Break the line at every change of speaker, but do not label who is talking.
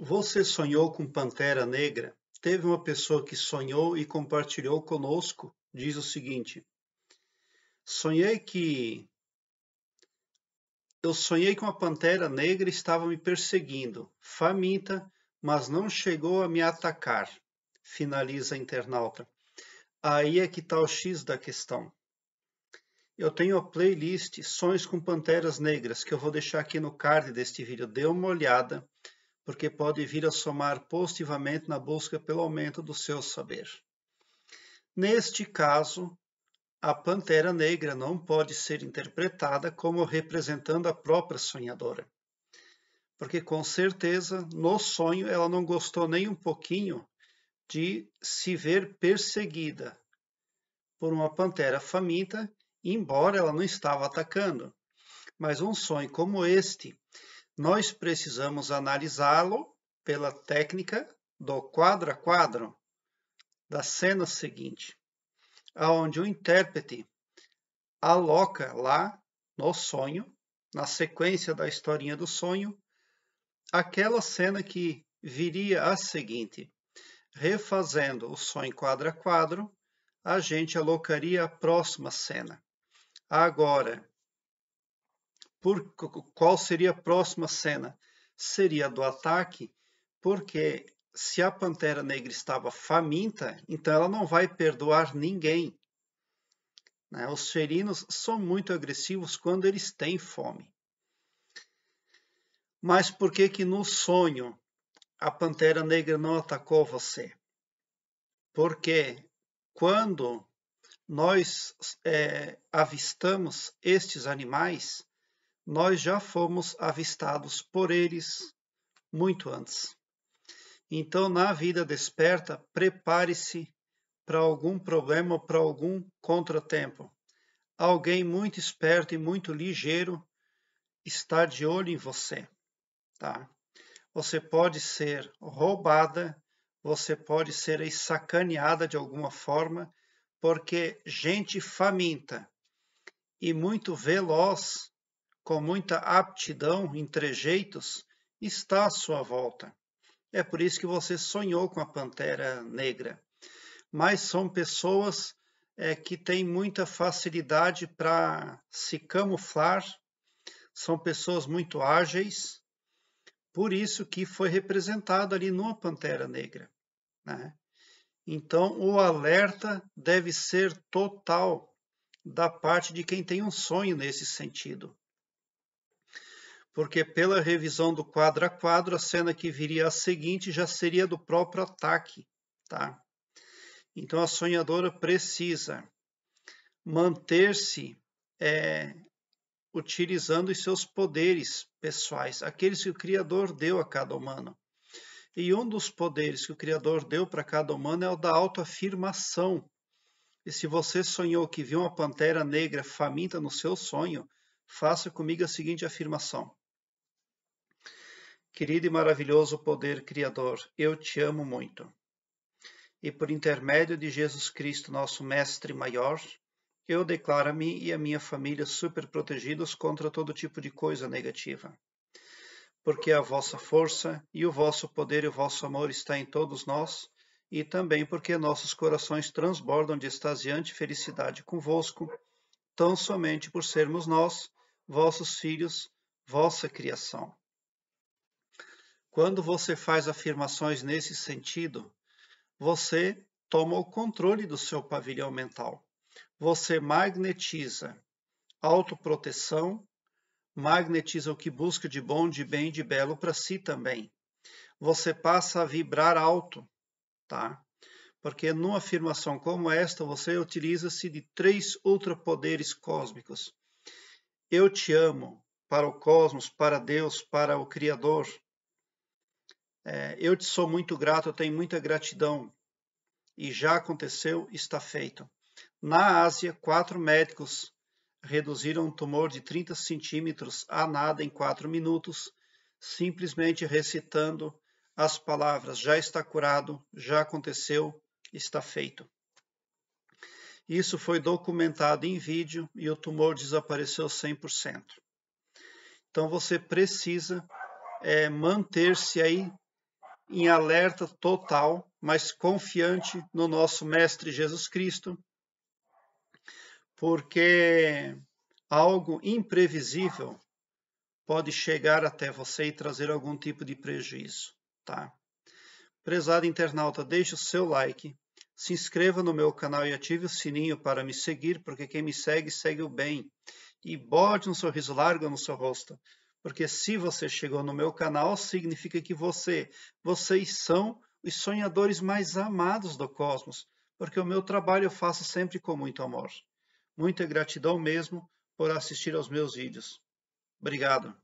Você sonhou com Pantera Negra? Teve uma pessoa que sonhou e compartilhou conosco. Diz o seguinte: Sonhei que. Eu sonhei que uma pantera negra estava me perseguindo, faminta, mas não chegou a me atacar. Finaliza a internauta. Aí é que está o X da questão. Eu tenho a playlist Sonhos com Panteras Negras, que eu vou deixar aqui no card deste vídeo. Dê uma olhada porque pode vir a somar positivamente na busca pelo aumento do seu saber. Neste caso, a pantera negra não pode ser interpretada como representando a própria sonhadora, porque com certeza no sonho ela não gostou nem um pouquinho de se ver perseguida por uma pantera faminta, embora ela não estava atacando. Mas um sonho como este, nós precisamos analisá-lo pela técnica do quadro a quadro da cena seguinte, aonde o intérprete aloca lá no sonho, na sequência da historinha do sonho, aquela cena que viria a seguinte. Refazendo o sonho quadro a quadro, a gente alocaria a próxima cena. Agora, por, qual seria a próxima cena? Seria do ataque, porque se a pantera negra estava faminta, então ela não vai perdoar ninguém. Né? Os felinos são muito agressivos quando eles têm fome. Mas por que que no sonho a pantera negra não atacou você? Porque quando nós é, avistamos estes animais, nós já fomos avistados por eles muito antes. Então, na vida desperta, prepare-se para algum problema, para algum contratempo. Alguém muito esperto e muito ligeiro está de olho em você, tá? Você pode ser roubada, você pode ser sacaneada de alguma forma, porque gente faminta e muito veloz com muita aptidão em trejeitos, está à sua volta. É por isso que você sonhou com a pantera negra. Mas são pessoas é, que têm muita facilidade para se camuflar, são pessoas muito ágeis, por isso que foi representado ali numa pantera negra. Né? Então, o alerta deve ser total da parte de quem tem um sonho nesse sentido porque pela revisão do quadro a quadro, a cena que viria a seguinte já seria do próprio ataque, tá? Então a sonhadora precisa manter-se é, utilizando os seus poderes pessoais, aqueles que o Criador deu a cada humano. E um dos poderes que o Criador deu para cada humano é o da autoafirmação. E se você sonhou que viu uma pantera negra faminta no seu sonho, faça comigo a seguinte afirmação: Querido e maravilhoso poder criador, eu te amo muito. E por intermédio de Jesus Cristo, nosso mestre maior, eu declaro a mim e a minha família super protegidos contra todo tipo de coisa negativa. Porque a vossa força e o vosso poder e o vosso amor está em todos nós, e também porque nossos corações transbordam de extasiante felicidade convosco, tão somente por sermos nós, vossos filhos, vossa criação. Quando você faz afirmações nesse sentido, você toma o controle do seu pavilhão mental. Você magnetiza autoproteção, magnetiza o que busca de bom, de bem, de belo para si também. Você passa a vibrar alto, tá? Porque numa afirmação como esta, você utiliza-se de três ultrapoderes cósmicos. Eu te amo para o cosmos, para Deus, para o Criador é, eu te sou muito grato, eu tenho muita gratidão. E já aconteceu, está feito. Na Ásia, quatro médicos reduziram um tumor de 30 centímetros a nada em quatro minutos, simplesmente recitando as palavras: já está curado, já aconteceu, está feito. Isso foi documentado em vídeo e o tumor desapareceu 100%. Então você precisa é, manter-se aí em alerta total, mas confiante no nosso Mestre Jesus Cristo, porque algo imprevisível pode chegar até você e trazer algum tipo de prejuízo, tá? Prezado internauta, deixe o seu like, se inscreva no meu canal e ative o sininho para me seguir, porque quem me segue, segue o bem. E bote um sorriso largo no seu rosto, porque se você chegou no meu canal, significa que você, vocês são os sonhadores mais amados do cosmos, porque o meu trabalho eu faço sempre com muito amor. Muita gratidão mesmo por assistir aos meus vídeos. Obrigado.